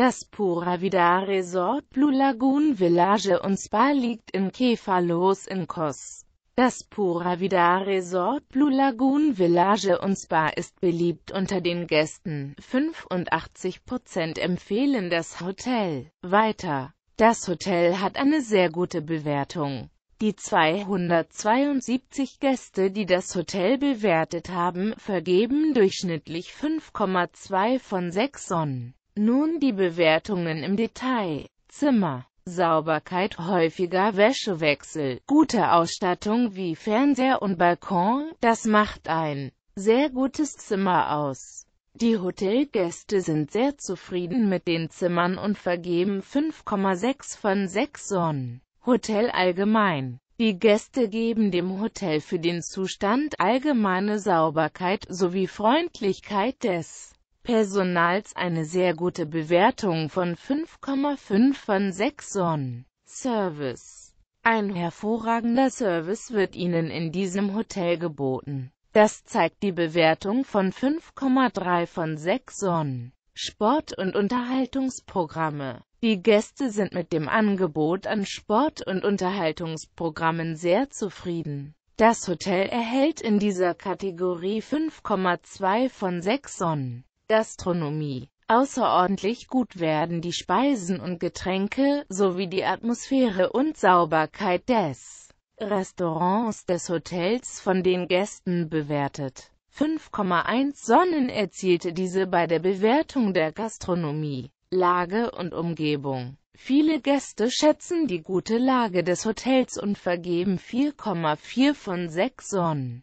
Das Pura Vida Resort Blue Lagoon Village und Spa liegt in Kefalos in Kos. Das Pura Vida Resort Blue Lagoon Village und Spa ist beliebt unter den Gästen. 85% empfehlen das Hotel. Weiter. Das Hotel hat eine sehr gute Bewertung. Die 272 Gäste, die das Hotel bewertet haben, vergeben durchschnittlich 5,2 von 6 Sonnen. Nun die Bewertungen im Detail. Zimmer. Sauberkeit, häufiger Wäschewechsel, gute Ausstattung wie Fernseher und Balkon, das macht ein sehr gutes Zimmer aus. Die Hotelgäste sind sehr zufrieden mit den Zimmern und vergeben 5,6 von 6 Sonnen. Hotel allgemein. Die Gäste geben dem Hotel für den Zustand allgemeine Sauberkeit sowie Freundlichkeit des Personals eine sehr gute Bewertung von 5,5 von 6 Sonnen. Service Ein hervorragender Service wird Ihnen in diesem Hotel geboten. Das zeigt die Bewertung von 5,3 von 6 Sonnen. Sport- und Unterhaltungsprogramme Die Gäste sind mit dem Angebot an Sport- und Unterhaltungsprogrammen sehr zufrieden. Das Hotel erhält in dieser Kategorie 5,2 von 6 Sonnen. Gastronomie. Außerordentlich gut werden die Speisen und Getränke, sowie die Atmosphäre und Sauberkeit des Restaurants des Hotels von den Gästen bewertet. 5,1 Sonnen erzielte diese bei der Bewertung der Gastronomie, Lage und Umgebung. Viele Gäste schätzen die gute Lage des Hotels und vergeben 4,4 von 6 Sonnen.